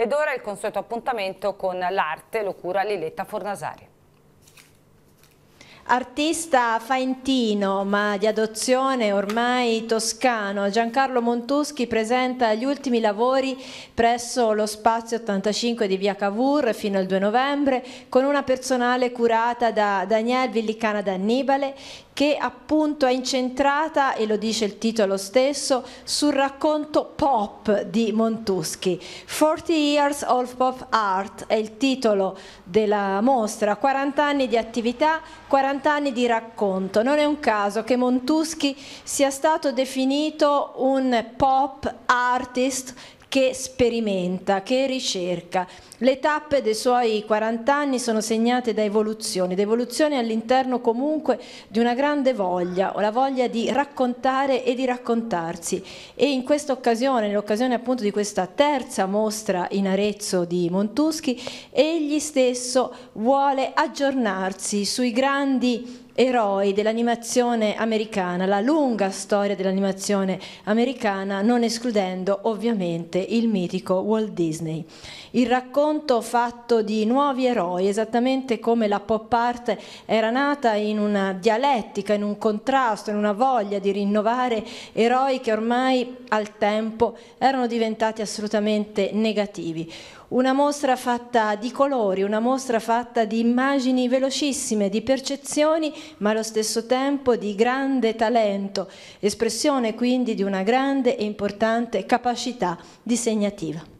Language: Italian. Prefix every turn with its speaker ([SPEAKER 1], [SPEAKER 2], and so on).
[SPEAKER 1] Ed ora il consueto appuntamento con l'arte lo cura Liletta Fornasari. Artista faentino ma di adozione ormai toscano, Giancarlo Montuschi presenta gli ultimi lavori presso lo spazio 85 di via Cavour fino al 2 novembre con una personale curata da Daniel Villicana D'Annibale che appunto è incentrata, e lo dice il titolo stesso, sul racconto pop di Montuschi. 40 Years of Pop Art è il titolo della mostra, 40 anni di attività, 40 anni di racconto. Non è un caso che Montuschi sia stato definito un pop artist che sperimenta, che ricerca. Le tappe dei suoi 40 anni sono segnate da evoluzioni, da evoluzioni all'interno comunque di una grande voglia, o la voglia di raccontare e di raccontarsi. E in questa occasione, nell'occasione appunto di questa terza mostra in Arezzo di Montuschi, egli stesso vuole aggiornarsi sui grandi eroi dell'animazione americana, la lunga storia dell'animazione americana, non escludendo ovviamente il mitico Walt Disney. Il racconto fatto di nuovi eroi, esattamente come la pop art era nata in una dialettica, in un contrasto, in una voglia di rinnovare eroi che ormai al tempo erano diventati assolutamente negativi una mostra fatta di colori, una mostra fatta di immagini velocissime, di percezioni ma allo stesso tempo di grande talento, espressione quindi di una grande e importante capacità disegnativa.